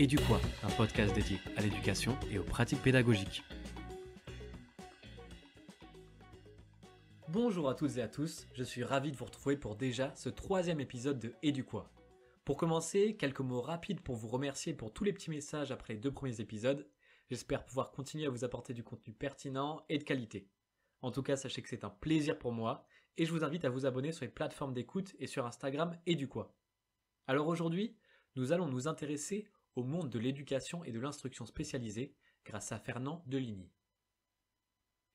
Et du un podcast dédié à l'éducation et aux pratiques pédagogiques. Bonjour à toutes et à tous, je suis ravi de vous retrouver pour déjà ce troisième épisode de Et du Pour commencer, quelques mots rapides pour vous remercier pour tous les petits messages après les deux premiers épisodes. J'espère pouvoir continuer à vous apporter du contenu pertinent et de qualité. En tout cas, sachez que c'est un plaisir pour moi et je vous invite à vous abonner sur les plateformes d'écoute et sur Instagram et du Alors aujourd'hui, nous allons nous intéresser au monde de l'éducation et de l'instruction spécialisée grâce à Fernand Deligny.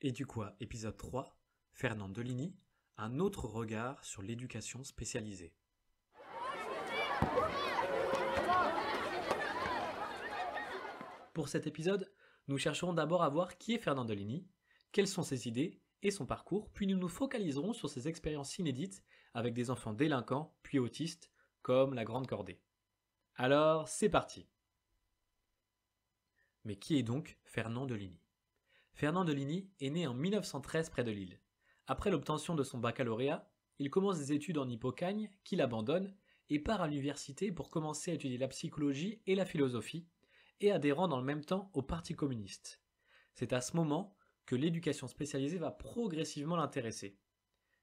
Et du quoi, épisode 3, Fernand Deligny, un autre regard sur l'éducation spécialisée. Pour cet épisode, nous chercherons d'abord à voir qui est Fernand Deligny, quelles sont ses idées et son parcours, puis nous nous focaliserons sur ses expériences inédites avec des enfants délinquants puis autistes, comme la Grande Cordée. Alors, c'est parti. Mais qui est donc Fernand Deligny Fernand Deligny est né en 1913 près de Lille. Après l'obtention de son baccalauréat, il commence des études en Hippocagne, qu'il abandonne, et part à l'université pour commencer à étudier la psychologie et la philosophie, et adhérant dans le même temps au Parti communiste. C'est à ce moment que l'éducation spécialisée va progressivement l'intéresser.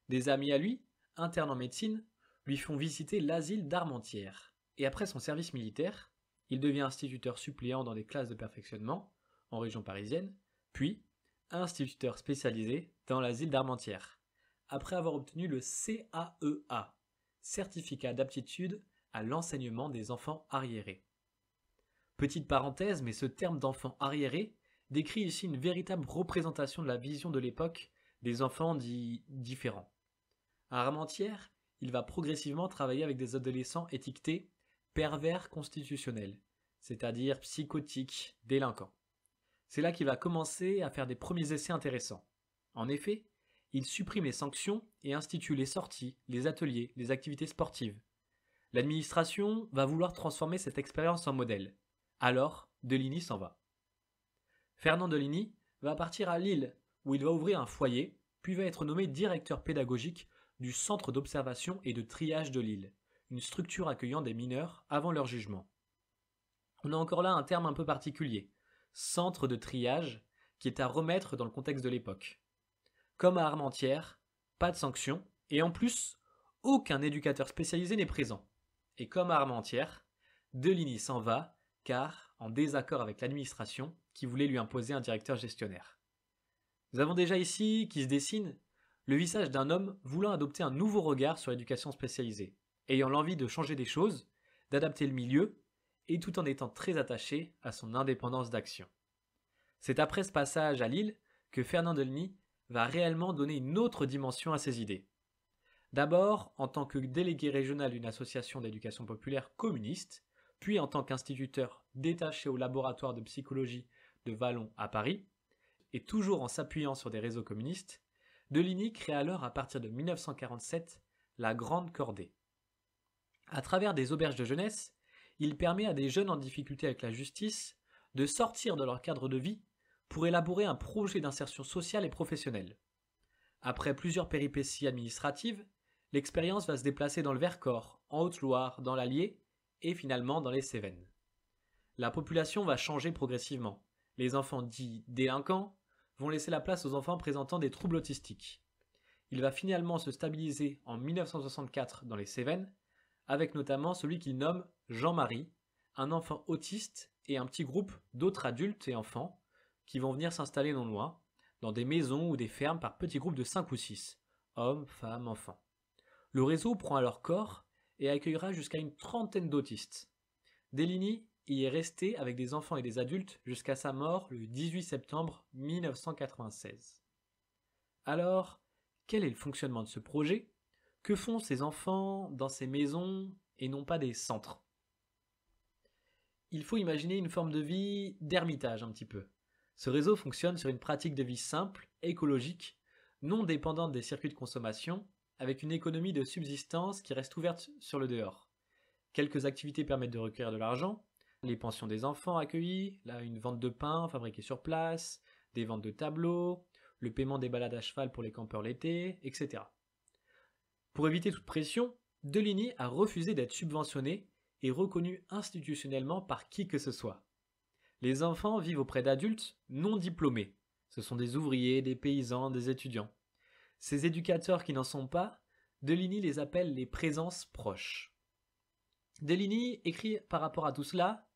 Des amis à lui, internes en médecine, lui font visiter l'asile d'Armentières. Et après son service militaire, il devient instituteur suppléant dans des classes de perfectionnement, en région parisienne, puis instituteur spécialisé dans l'asile d'Armentières, après avoir obtenu le CAEA, e Certificat d'aptitude à l'enseignement des enfants arriérés. Petite parenthèse, mais ce terme d'enfant arriéré décrit ici une véritable représentation de la vision de l'époque des enfants dits différents. À Armentières, il va progressivement travailler avec des adolescents étiquetés pervers constitutionnel, c'est-à-dire psychotique, délinquant. C'est là qu'il va commencer à faire des premiers essais intéressants. En effet, il supprime les sanctions et institue les sorties, les ateliers, les activités sportives. L'administration va vouloir transformer cette expérience en modèle. Alors, Deligny s'en va. Fernand Deligny va partir à Lille, où il va ouvrir un foyer, puis va être nommé directeur pédagogique du Centre d'observation et de triage de Lille une structure accueillant des mineurs avant leur jugement. On a encore là un terme un peu particulier, centre de triage, qui est à remettre dans le contexte de l'époque. Comme à Armentières, pas de sanctions, et en plus, aucun éducateur spécialisé n'est présent. Et comme à Armentières, Deligny s'en va, car en désaccord avec l'administration qui voulait lui imposer un directeur gestionnaire. Nous avons déjà ici, qui se dessine, le visage d'un homme voulant adopter un nouveau regard sur l'éducation spécialisée, ayant l'envie de changer des choses, d'adapter le milieu, et tout en étant très attaché à son indépendance d'action. C'est après ce passage à Lille que Fernand Delny va réellement donner une autre dimension à ses idées. D'abord en tant que délégué régional d'une association d'éducation populaire communiste, puis en tant qu'instituteur détaché au laboratoire de psychologie de Vallon à Paris, et toujours en s'appuyant sur des réseaux communistes, Deligny crée alors à partir de 1947 la Grande Cordée, à travers des auberges de jeunesse, il permet à des jeunes en difficulté avec la justice de sortir de leur cadre de vie pour élaborer un projet d'insertion sociale et professionnelle. Après plusieurs péripéties administratives, l'expérience va se déplacer dans le Vercors, en Haute-Loire, dans l'Allier et finalement dans les Cévennes. La population va changer progressivement. Les enfants dits délinquants vont laisser la place aux enfants présentant des troubles autistiques. Il va finalement se stabiliser en 1964 dans les Cévennes avec notamment celui qu'il nomme Jean-Marie, un enfant autiste et un petit groupe d'autres adultes et enfants qui vont venir s'installer non loin, dans des maisons ou des fermes par petits groupes de 5 ou 6, hommes, femmes, enfants. Le réseau prend alors corps et accueillera jusqu'à une trentaine d'autistes. Deligny y est resté avec des enfants et des adultes jusqu'à sa mort le 18 septembre 1996. Alors, quel est le fonctionnement de ce projet que font ces enfants dans ces maisons et non pas des centres Il faut imaginer une forme de vie d'ermitage un petit peu. Ce réseau fonctionne sur une pratique de vie simple, écologique, non dépendante des circuits de consommation, avec une économie de subsistance qui reste ouverte sur le dehors. Quelques activités permettent de recueillir de l'argent, les pensions des enfants accueillis, là une vente de pain fabriquée sur place, des ventes de tableaux, le paiement des balades à cheval pour les campeurs l'été, etc. Pour éviter toute pression, Deligny a refusé d'être subventionné et reconnu institutionnellement par qui que ce soit. Les enfants vivent auprès d'adultes non diplômés. Ce sont des ouvriers, des paysans, des étudiants. Ces éducateurs qui n'en sont pas, Deligny les appelle les présences proches. Deligny écrit par rapport à tout cela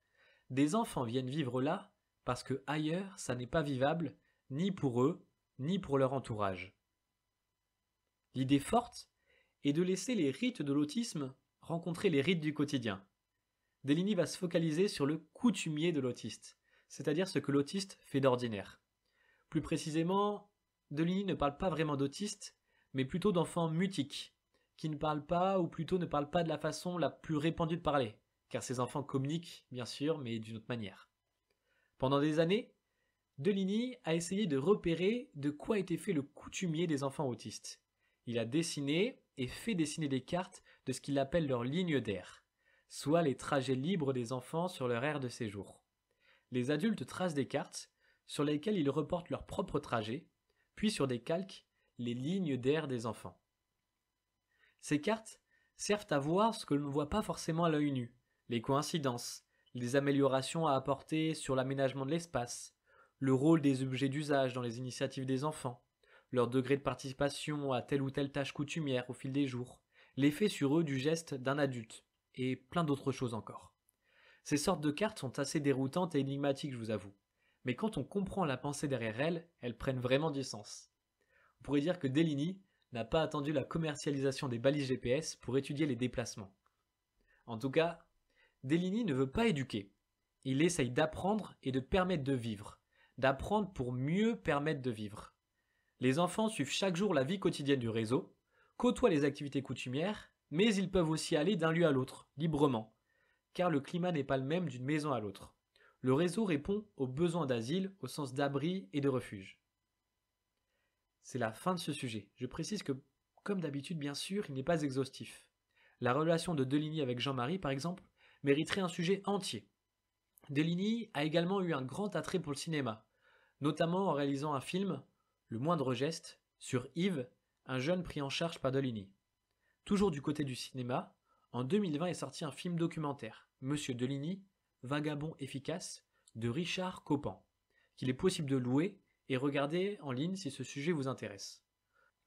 Des enfants viennent vivre là parce que ailleurs ça n'est pas vivable, ni pour eux, ni pour leur entourage. L'idée forte, et de laisser les rites de l'autisme rencontrer les rites du quotidien. Deligny va se focaliser sur le coutumier de l'autiste, c'est-à-dire ce que l'autiste fait d'ordinaire. Plus précisément, Deligny ne parle pas vraiment d'autiste, mais plutôt d'enfants mutiques, qui ne parlent pas ou plutôt ne parlent pas de la façon la plus répandue de parler, car ces enfants communiquent, bien sûr, mais d'une autre manière. Pendant des années, Deligny a essayé de repérer de quoi était fait le coutumier des enfants autistes, il a dessiné et fait dessiner des cartes de ce qu'il appelle leurs lignes d'air, soit les trajets libres des enfants sur leur aire de séjour. Les adultes tracent des cartes sur lesquelles ils reportent leur propre trajet, puis sur des calques, les lignes d'air des enfants. Ces cartes servent à voir ce que l'on ne voit pas forcément à l'œil nu, les coïncidences, les améliorations à apporter sur l'aménagement de l'espace, le rôle des objets d'usage dans les initiatives des enfants, leur degré de participation à telle ou telle tâche coutumière au fil des jours, l'effet sur eux du geste d'un adulte, et plein d'autres choses encore. Ces sortes de cartes sont assez déroutantes et énigmatiques, je vous avoue, mais quand on comprend la pensée derrière elles, elles prennent vraiment du sens. On pourrait dire que Delini n'a pas attendu la commercialisation des balises GPS pour étudier les déplacements. En tout cas, Delini ne veut pas éduquer. Il essaye d'apprendre et de permettre de vivre. D'apprendre pour mieux permettre de vivre. Les enfants suivent chaque jour la vie quotidienne du réseau, côtoient les activités coutumières, mais ils peuvent aussi aller d'un lieu à l'autre, librement, car le climat n'est pas le même d'une maison à l'autre. Le réseau répond aux besoins d'asile au sens d'abri et de refuge. C'est la fin de ce sujet. Je précise que, comme d'habitude bien sûr, il n'est pas exhaustif. La relation de Deligny avec Jean-Marie, par exemple, mériterait un sujet entier. Deligny a également eu un grand attrait pour le cinéma, notamment en réalisant un film, le moindre geste, sur Yves, un jeune pris en charge par Dolini. Toujours du côté du cinéma, en 2020 est sorti un film documentaire, Monsieur Deligny, Vagabond efficace, de Richard Copan, qu'il est possible de louer et regarder en ligne si ce sujet vous intéresse.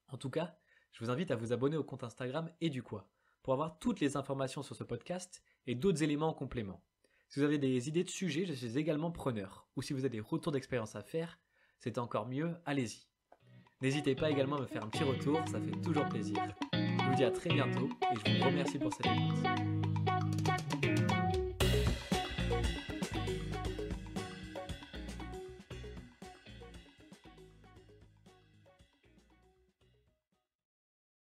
En tout cas, je vous invite à vous abonner au compte Instagram et pour avoir toutes les informations sur ce podcast et d'autres éléments en complément. Si vous avez des idées de sujets, je suis également preneur, ou si vous avez des retours d'expérience à faire, c'est encore mieux, allez-y. N'hésitez pas également à me faire un petit retour, ça fait toujours plaisir. Je vous dis à très bientôt et je vous remercie pour cette écoute.